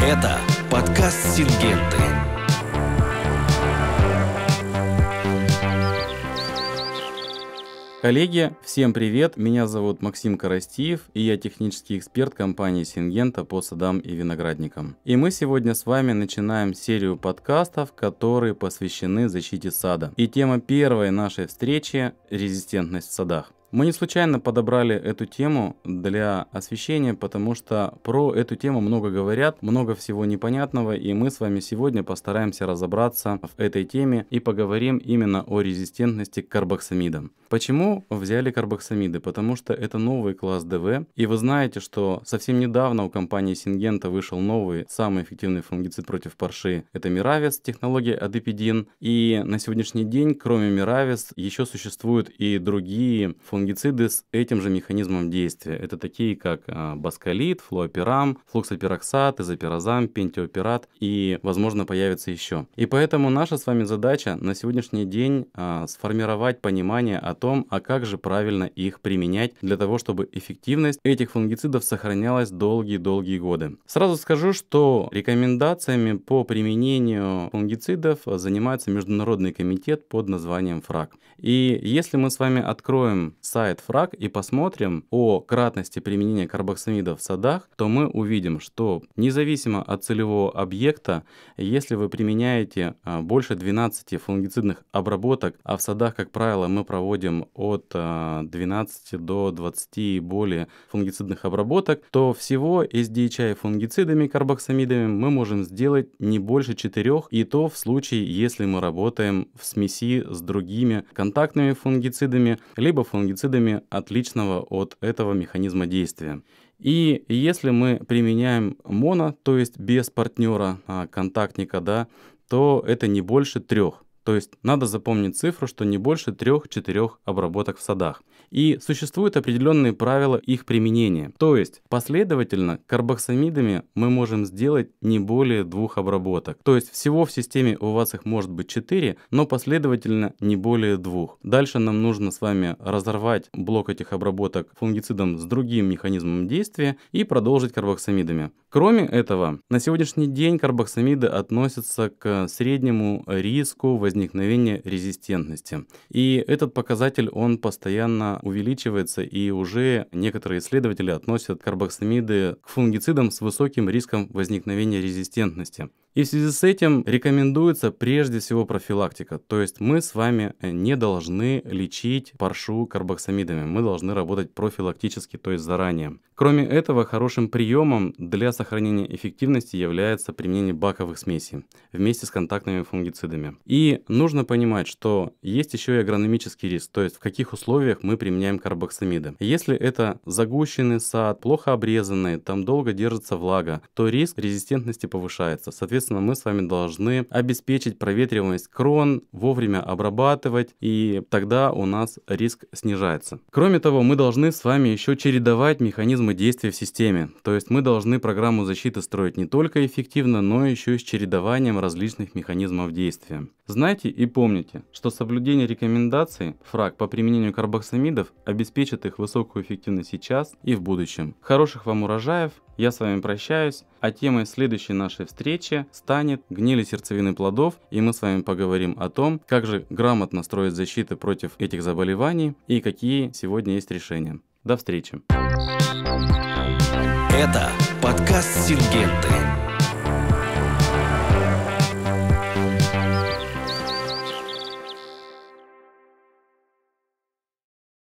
Это подкаст «Сингенты». Коллеги, всем привет! Меня зовут Максим Коростиев, и я технический эксперт компании Сингента по садам и виноградникам. И мы сегодня с вами начинаем серию подкастов, которые посвящены защите сада. И тема первой нашей встречи – резистентность в садах. Мы не случайно подобрали эту тему для освещения, потому что про эту тему много говорят, много всего непонятного, и мы с вами сегодня постараемся разобраться в этой теме и поговорим именно о резистентности к карбоксамидам. Почему взяли карбоксамиды? Потому что это новый класс ДВ, и вы знаете, что совсем недавно у компании Сингента вышел новый, самый эффективный фунгицид против парши, это Миравец, технология адепидин, и на сегодняшний день, кроме Миравец, еще существуют и другие фунгициды, фунгициды с этим же механизмом действия. Это такие, как а, баскалит, флуоперам, флуксопироксат, изопирозам, пентиопират и, возможно, появится еще. И поэтому наша с вами задача на сегодняшний день а, сформировать понимание о том, а как же правильно их применять для того, чтобы эффективность этих фунгицидов сохранялась долгие-долгие годы. Сразу скажу, что рекомендациями по применению фунгицидов занимается Международный комитет под названием ФРАК. И если мы с вами откроем сайт фраг и посмотрим о кратности применения карбоксамида в садах, то мы увидим, что независимо от целевого объекта, если вы применяете а, больше 12 фунгицидных обработок, а в садах, как правило, мы проводим от 12 а, до 20 и более фунгицидных обработок, то всего из SDHI фунгицидами карбоксамидами мы можем сделать не больше 4, и то в случае, если мы работаем в смеси с другими контактными фунгицидами, либо фунгицидами фунгицидами отличного от этого механизма действия. И если мы применяем моно, то есть без партнера, а, контактника, да, то это не больше трех то есть надо запомнить цифру, что не больше 3-4 обработок в садах. И существуют определенные правила их применения. То есть последовательно карбоксамидами мы можем сделать не более двух обработок. То есть всего в системе у вас их может быть 4, но последовательно не более двух. Дальше нам нужно с вами разорвать блок этих обработок фунгицидом с другим механизмом действия и продолжить карбоксамидами. Кроме этого, на сегодняшний день карбоксамиды относятся к среднему риску возникновения резистентности. И этот показатель, он постоянно увеличивается, и уже некоторые исследователи относят карбоксамиды к фунгицидам с высоким риском возникновения резистентности. И в связи с этим рекомендуется прежде всего профилактика. То есть мы с вами не должны лечить паршу карбоксамидами. Мы должны работать профилактически, то есть заранее. Кроме этого, хорошим приемом для сохранения сохранения эффективности является применение баковых смесей вместе с контактными фунгицидами. И нужно понимать, что есть еще и агрономический риск, то есть в каких условиях мы применяем карбоксамиды. Если это загущенный сад, плохо обрезанный, там долго держится влага, то риск резистентности повышается. Соответственно, мы с вами должны обеспечить проветриваемость крон, вовремя обрабатывать, и тогда у нас риск снижается. Кроме того, мы должны с вами еще чередовать механизмы действия в системе, то есть мы должны программировать программу защиты строить не только эффективно, но еще и с чередованием различных механизмов действия. Знайте и помните, что соблюдение рекомендаций фраг по применению карбоксамидов обеспечит их высокую эффективность сейчас и в будущем. Хороших вам урожаев, я с вами прощаюсь, а темой следующей нашей встречи станет гнили сердцевины плодов, и мы с вами поговорим о том, как же грамотно строить защиты против этих заболеваний и какие сегодня есть решения. До встречи! Это подкаст «Сингенты».